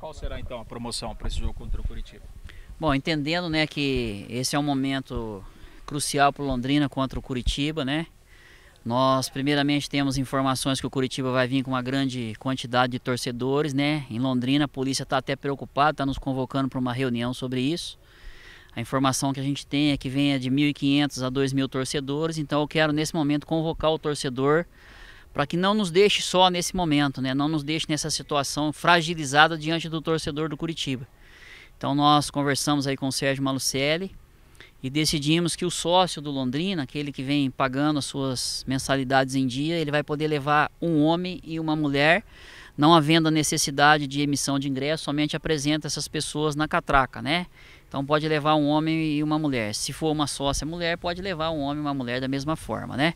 Qual será então a promoção para esse jogo contra o Curitiba? Bom, entendendo né, que esse é um momento crucial para o Londrina contra o Curitiba, né? Nós primeiramente temos informações que o Curitiba vai vir com uma grande quantidade de torcedores, né? Em Londrina a polícia está até preocupada, está nos convocando para uma reunião sobre isso. A informação que a gente tem é que venha de 1.500 a 2.000 torcedores, então eu quero nesse momento convocar o torcedor para que não nos deixe só nesse momento, né? não nos deixe nessa situação fragilizada diante do torcedor do Curitiba. Então nós conversamos aí com o Sérgio Malucelli e decidimos que o sócio do Londrina, aquele que vem pagando as suas mensalidades em dia, ele vai poder levar um homem e uma mulher, não havendo a necessidade de emissão de ingresso, somente apresenta essas pessoas na catraca, né? Então pode levar um homem e uma mulher. Se for uma sócia mulher, pode levar um homem e uma mulher da mesma forma, né?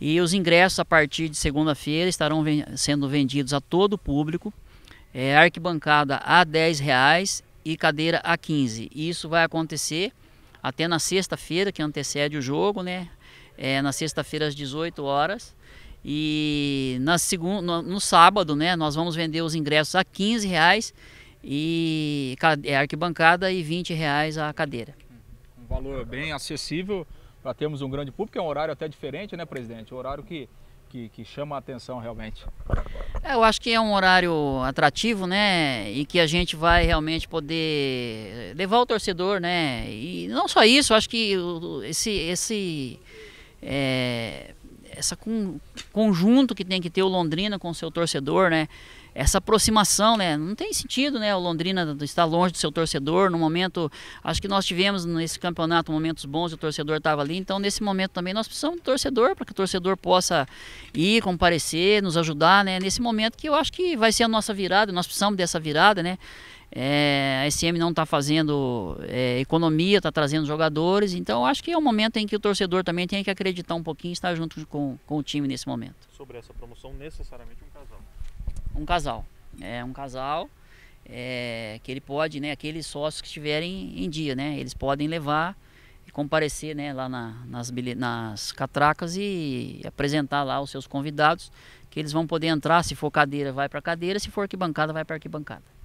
E os ingressos a partir de segunda-feira estarão ven sendo vendidos a todo o público. É, arquibancada a R$ reais e cadeira a 15. Isso vai acontecer até na sexta-feira que antecede o jogo, né? É, na sexta-feira às 18 horas. E na segunda, no, no, sábado, né, nós vamos vender os ingressos a 15 reais e é, arquibancada e 20 reais a cadeira. Um valor bem acessível para termos um grande público, é um horário até diferente, né, presidente? Um horário que, que, que chama a atenção realmente. É, eu acho que é um horário atrativo, né? E que a gente vai realmente poder levar o torcedor, né? E não só isso, acho que esse, esse é, essa conjunto que tem que ter o Londrina com o seu torcedor, né? essa aproximação, né? Não tem sentido, né? O Londrina está longe do seu torcedor. No momento, acho que nós tivemos nesse campeonato momentos bons, o torcedor estava ali. Então, nesse momento também nós precisamos do torcedor para que o torcedor possa ir, comparecer, nos ajudar, né? Nesse momento que eu acho que vai ser a nossa virada, nós precisamos dessa virada, né? É, a SM não está fazendo é, economia, está trazendo jogadores, então acho que é um momento em que o torcedor também tem que acreditar um pouquinho e estar junto com, com o time nesse momento. Sobre essa promoção, necessariamente um casal um casal. É um casal é, que ele pode, né, aqueles sócios que estiverem em dia, né, eles podem levar e comparecer, né, lá na, nas, nas catracas e apresentar lá os seus convidados, que eles vão poder entrar, se for cadeira vai para cadeira, se for arquibancada vai para arquibancada.